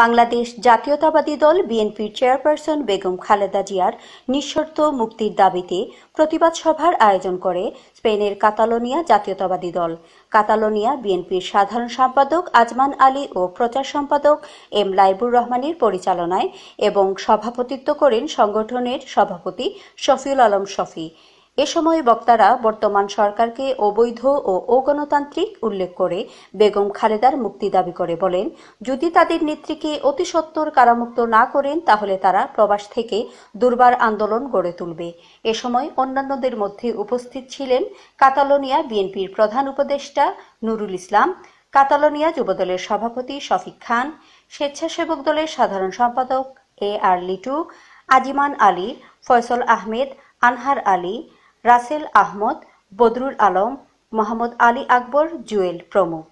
বাংলাদেশ জাতীয়তাবাদী দল বিএনপির চেয়ারপারসন বেগম খালেদা জিয়ার নিঃশর্ত মুক্তির দাবিতে প্রতিবাদ সভার আয়োজন করে স্পেনের কাতালোনিয়া জাতীয়তাবাদী দল কাতালোনিয়া বিএনপির সাধারণ সম্পাদক আজমান আলী ও প্রচার সম্পাদক এম লাইবুর রহমানের পরিচালনায় এবং সভাপতিত্ব করেন সংগঠনের সভাপতি শফিউল আলম শফি এ সময় বক্তারা বর্তমান সরকারকে অবৈধ ও অগণতান্ত্রিক উল্লেখ করে বেগম খালেদার মুক্তি দাবি করে বলেন যদি তাদের নেত্রীকে অতি সত্তর কারামুক্ত না করেন তাহলে তারা প্রবাস থেকে দুর্বার আন্দোলন গড়ে তুলবে এ সময় অন্যান্যদের মধ্যে উপস্থিত ছিলেন কাতালোনিয়া বিএনপির প্রধান উপদেষ্টা নুরুল ইসলাম কাতালোনিয়া যুবদলের সভাপতি শফিক খান স্বেচ্ছাসেবক দলের সাধারণ সম্পাদক এ আর লিটু আজিমান আলী ফয়সল আহমেদ আনহার আলী রাসেল আহমদ বদরুল আলম মোহাম্মদ আলী আকবর জুয়েল প্রমুখ